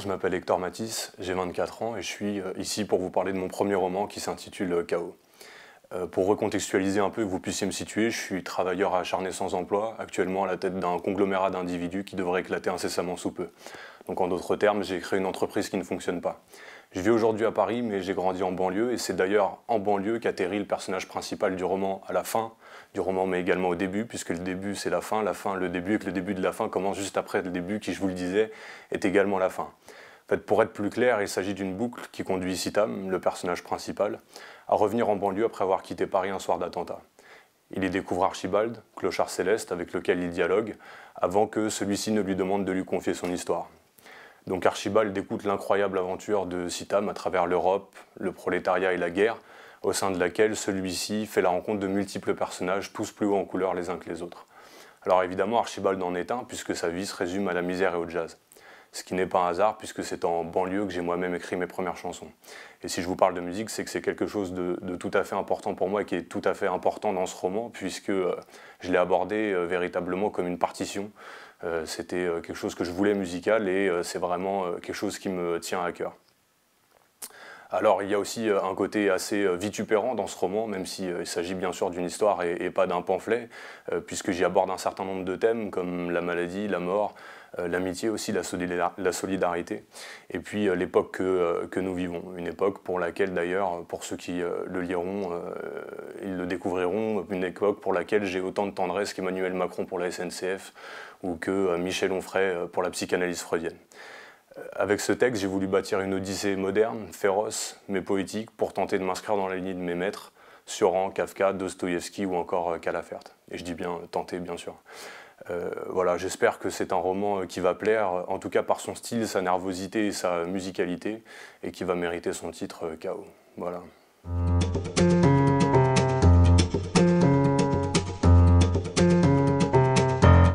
je m'appelle Hector Matisse, j'ai 24 ans et je suis euh, ici pour vous parler de mon premier roman qui s'intitule euh, Chaos. Euh, pour recontextualiser un peu et que vous puissiez me situer, je suis travailleur acharné sans emploi, actuellement à la tête d'un conglomérat d'individus qui devrait éclater incessamment sous peu. Donc en d'autres termes, j'ai créé une entreprise qui ne fonctionne pas. Je vis aujourd'hui à Paris, mais j'ai grandi en banlieue, et c'est d'ailleurs en banlieue qu'atterrit le personnage principal du roman à la fin du roman, mais également au début, puisque le début c'est la fin, la fin le début, et que le début de la fin commence juste après le début, qui je vous le disais, est également la fin. En fait, pour être plus clair, il s'agit d'une boucle qui conduit Sitam, le personnage principal, à revenir en banlieue après avoir quitté Paris un soir d'attentat. Il y découvre Archibald, clochard céleste avec lequel il dialogue, avant que celui-ci ne lui demande de lui confier son histoire. Donc Archibald écoute l'incroyable aventure de Sitam à travers l'Europe, le prolétariat et la guerre, au sein de laquelle celui-ci fait la rencontre de multiples personnages, tous plus hauts en couleur les uns que les autres. Alors évidemment, Archibald en est un, puisque sa vie se résume à la misère et au jazz ce qui n'est pas un hasard puisque c'est en banlieue que j'ai moi-même écrit mes premières chansons. Et si je vous parle de musique, c'est que c'est quelque chose de, tout à fait important pour moi et qui est tout à fait important dans ce roman puisque euh, je l'ai abordé euh, véritablement comme une partition. Euh, c'était quelque chose que je voulais musical et c'est vraiment quelque chose qui me tient à cœur. Alors il y a aussi euh, un côté assez euh, vitupérant dans ce roman, même s'il euh, s'agit bien sûr d'une histoire et, pas d'un pamphlet, puisque j'y aborde un certain nombre de thèmes comme la maladie, la mort, l'amitié aussi, la solidarité, et puis l'époque que, que, nous vivons. Une époque pour laquelle d'ailleurs, pour ceux qui le liront, ils le découvriront, une époque pour laquelle j'ai autant de tendresse qu'Emmanuel Macron pour la SNCF ou que Michel Onfray pour la psychanalyse freudienne. Euh, avec ce texte, j'ai voulu bâtir une odyssée moderne, féroce, mais poétique, pour tenter de m'inscrire dans la lignée de mes maîtres, Suran, Kafka, Dostoïevski ou encore euh, Calafert. Et je dis bien euh, tenter, bien sûr. voilà, j'espère que c'est un roman qui va plaire, en tout cas par son style, sa nervosité et sa musicalité, et qui va mériter son titre K.O. Chaos. Voilà.